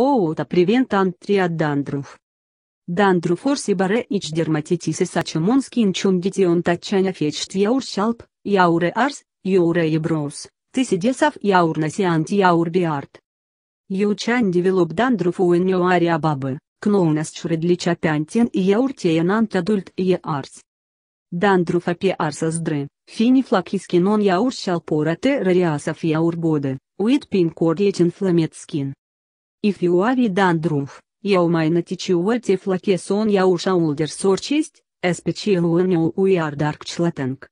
How to prevent and treat dandruff. Dandruff or seborrheic dermatitis is such a common skin condition that can affect your scalp, your ears, your eyebrows, tissues of your nose and your beard. You can develop dandruff in your area bulb, known as shredlichatantin your teen and adult years. Dandruff appears as dry, thin flaky skin on your scalp or at areas of your body, with pink or yet inflamed skin на Ихиуари Дандрумф, Яумайна Тичиуэль Тефлакесон Яушаулдер Сорчесть, Эспечиуэню Уярдарк Члатенг.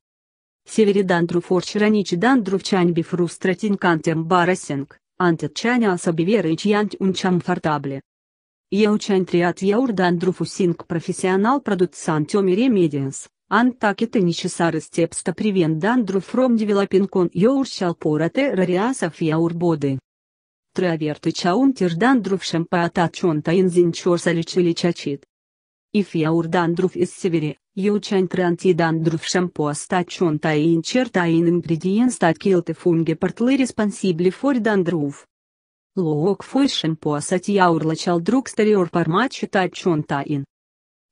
Северидандров Орчранич Дандров Чаньбиф Рустратинкантем Барасинг, Антетчаня Асабивера веры Чьянть Унчам Фортабле. чань Триат Яур Дандров Усинг Профессионал Продуцент Тёмире Медианс, Антаки сары Степста Привен Дандров Фром Девелопинкон Яур Щалпора Террариасов Яур Боды extravertice un tirdandruf shempatachonta inzinchorsalicilichachit. If yaurdandruf is severe, euchantrantidandruf shempostachonta in certa in ingredients tacilte fungi partly responsibili for dandruf. Loc foi shemposat yaurlachal druxterior parmachitachonta in.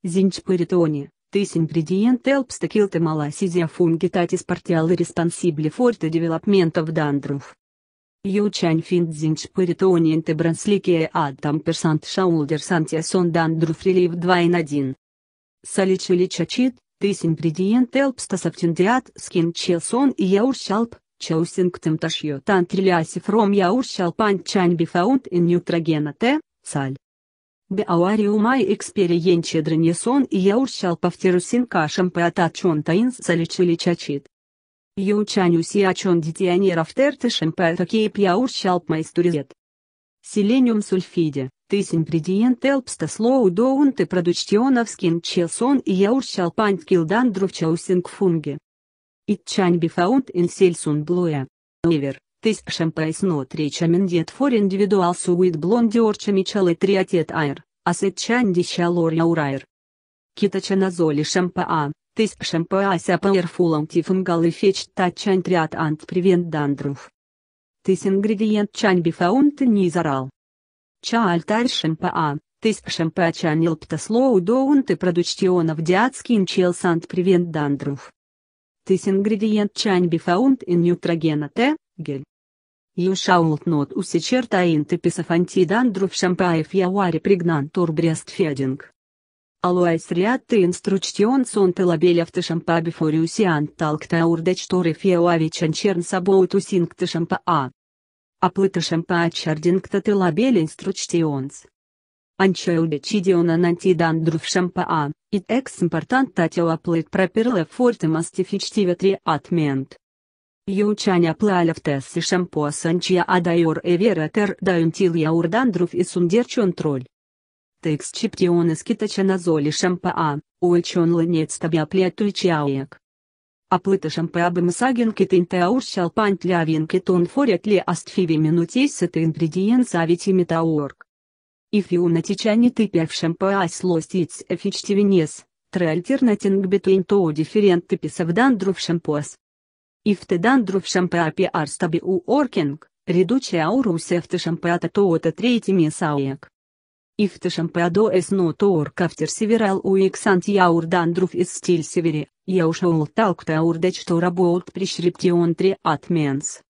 Zinchpiritoni. This ingredient helps to kill the malassezia fungitatis partially responsible for the development of dandruff. Ючань Финдзинч Паритониенте Брансликия Адам Персант Шаулдер Сантиасон Дандру Фрилив 2.1. Саличули Чачит, Тыс ингредиент Элпста Саптюндиат Скин Челсон и Яурщалп, Чаусинг Темташью Тантриляси Фром Яурщалпан Чань Бифаунд а и Нютрогена Т, Саль. Беауариумай экспериенче драньесон и яурщал павтерусин кашем пеатат чонтаинс саличили чачит. Юмчаню сиачон дитионеров терты шампета кейп яур щалп майстуризет. Селениум сульфиде, тыс ингредиент элпста слоу доун ты продучтионовскин челсон и яур щалпань килдан друвчаусинг фунги. Итчань бифаунд инсельсун блуя. Эвер, тыс шампайс нот речамин дет фор индивидуал суит блонди орчами чалы триатет айр, асетчань дищалор яурайр. Китачаназоли шампаа, Тысь шампуася Powerful Antifungal и Fetch Touchant Treatment Prevent Dandruff. Тысь ингредиент чань бифаунт низарал. Ча альтарь шампуа, тысь шампуа чанил птаслоу доунт и продучтионов диацкин челсант Prevent Dandruff. Тысь ингредиент чань бифаунт и нютрогена Т, гель. Юшаулт нот not use certain types of anti-dandruff shampoos if you Aloes reate instrucțiuni sunt labelefte șampa biforiusian talcta urdectore fie oavici încern sabotu sinctă șampa a. Apătă șampa acerdingtă te labele instrucțiunți. Анчел decidiona nantidan druf șampa a, it ex important tateu aplăt preperle forte mastifictive tri atment. Ючаня плалевтес и шампо санчия адайор эвера тер даунтил яурдандров и сундерчон троль. TX-чептионы скитачаназоли шампаа, уичонлынец табиаплиатуичаек. Аплыта шампеабы мсаген китын теаурщал пантлявин китон форят ли астфиви минутей это ингредиент завити метаорг. Ифиуна течани ты перв шампеа слостиц эфичтивенес, тральтернатинг бетуин то дифферент типисов дандрув шампуас. Ифты дандрув шампеа пиарстаби у оркинг, редучая аурусефты шампеата то это третий месаек. Ихта шампадо эс ноту ну оркафтер северал уиксант дандруф из стиль севери, яушаул талкта урдач что работ он три отменс.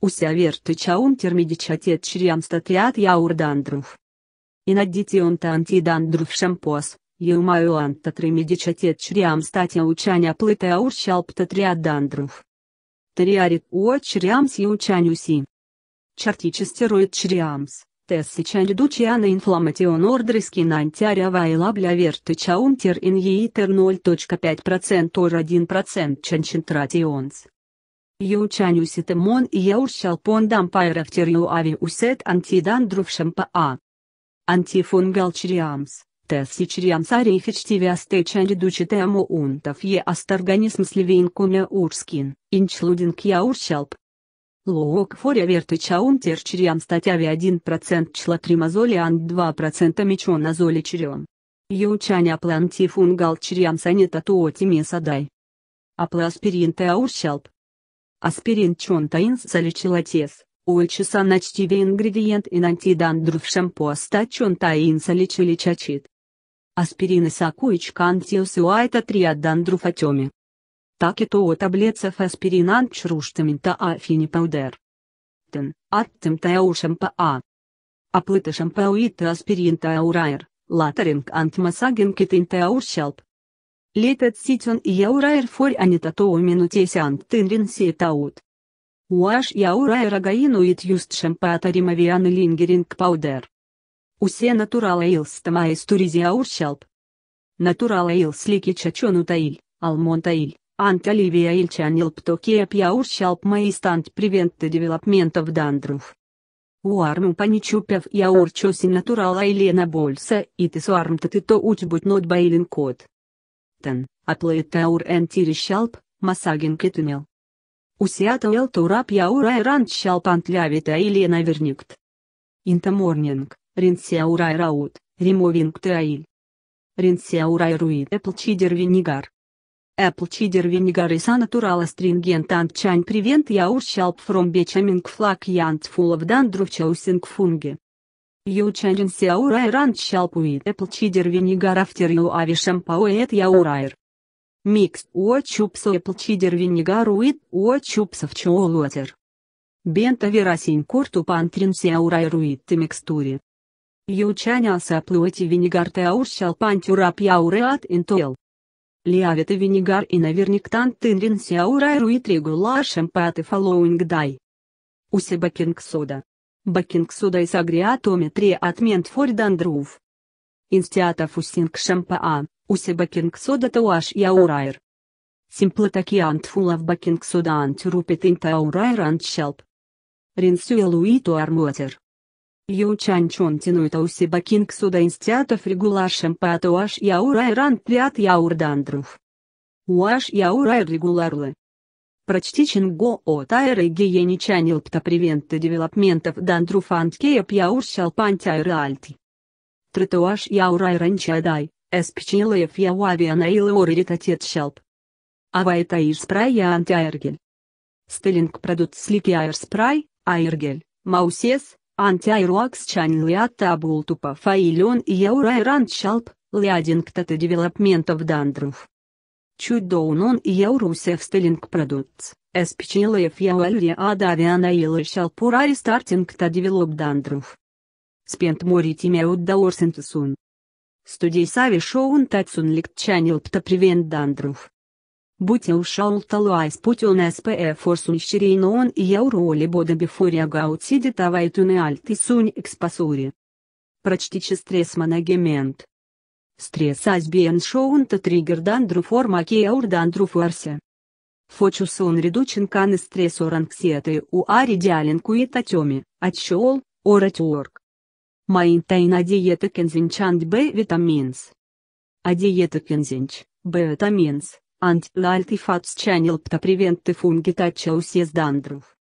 Усяверты чаун термедичатет чриам статиат яурдандров. Инаддитион дандруф шампос, еумаюан татримедичатет чриам статья учаня плыта аурщалп татриадандров. Тариарит уо чриамс и учанюси. Чартичестероид чриамс. Tessicen reducerea inflamațion ordrisc înaintea availabile vertice unter in ieiter 0.5% or 1% concentrations. Ючаню ситемон еурщал пондам пайрафтерю ави усет антидандрувшим па а. Антифунгал чриамс, тесси чриамс арифичтиви астечан редучитему унтов е асторганизм сливейн кумя урскин, инчлудинг яурщалп, Лоок форя верты чаунтер чириам статяви 1% чла тримазоли ан 2% мечона золи чириам. Йоучаня планти фунгал чириам санета туотиме садай. Апласпирин те аурщалп. Аспирин чон таинс саличилатес. Уэльчиса начтиве ингредиент инантидандр в шампуаста чон таинса лечили чачит. Аспирин и сакуичка антиосуайта триадандруфатеме то у таблетцев таблицев аспиринант та афини паудер. Тен, аттем а, паа. Аплытышем пауита аспирин та таурайр, латеринг антмасагин китин таурщалп. Летет ситен яурайр форь анитатоу минутесян тынрин таут, Уаш яурайр агаинуит юстшем паатаримавиан лингеринг паудер. Усе натурала илстама истуризия урщалп. Натурала илслики чачону утаиль, алмон таиль. Antalivia il Channel Ptokeap Yaur Shalp Maistant Prevent the Development of Dandruff. Уарму паничупев яур чоси натурала Елена Больса, и ты суарм ты то учбуть нот байлин код. Тен, аплоит таур эн тирищалп, масагин кетумел. Усиата эл турап яур айрант щалпант лявита Елена верникт. Инта морнинг Интаморнинг, ринсиаур айраут, римовинг таиль. Ринсиаур эпл чидер винигар. Apple Cider Vinegar is a natural astringent and can prevent your scalp from becoming flaky and full of dandruff choosing fungi. You change your hair and scalp with apple cider vinegar after you have shampooed your hair. Mix 2 cubes of apple cider vinegar with 2 cubes of cool water. Benta verasin curtu pantrinse your hair with the mixture. You change as apple vinegar to your scalp and wrap your head in towel. Лиавита винегар и наверник тантынрин сяурай руитри гула шампаты фоллоуинг дай. Усе бакинг сода. Бакинг сода и сагриатометрия отмент Инстиата фусинг шампаа, усе бакинг тауаш яурайр. Симплатакиант антфулав бакинг сода антирупит интаурайр антщелп. Ринсюэлуиту армотер. Юнчань Чонтину и Таусиба Кинг Суда Инстиатов Регулашем Патуаш Яурай Ран Пят Яурдандруф. Уаш Яурай регулярлы. Прочти Чинго о Тайре Гиени Чанил Птапревенты Девелопментов Дандруф Анткея Яур Шалпан Тайре Альти. Тротуаш Яурай Ранчадай, Эспчилаев Яуавия Наила Ориритатет Шалп. Авайтаир Спрай Антиайргель. Стеллинг продукт Слики Айр Спрай, Айргель, Маусес, Anti-Iraq Channel Abultu по и Яурайран Чалп, Лядингтата Девелопментов Дандров. Чуть доунон и Яурусев Стеллинг Продуктс, Эспичилаев Яуальри Адавиана Илы Шалпура Рестартингта Девелоп Дандров. Спент Мори Тимеут Даорсентесун. Студий Сави Шоун Тацун Ликт Чанилпта Превент Дандров. Buķaušaul taluais puķun SPF orsuņšķirīno un jauroli boda bifuria gautidi tavai tunealti suņ ekspasūri. Прочтиче стресс манагемент. Стресс азбиен шоунта триггер дандру форма кеаур дандру фуарсе. Фочус он редучен кан и стрессор анксиеты у ари диален куит атеми, отщол, оратюорг. Майнтайна диета кензинчант Б витаминс. А диета кензинч, Б витаминс, Антилальтифатс чанилпта превентив унгитача усез дандров.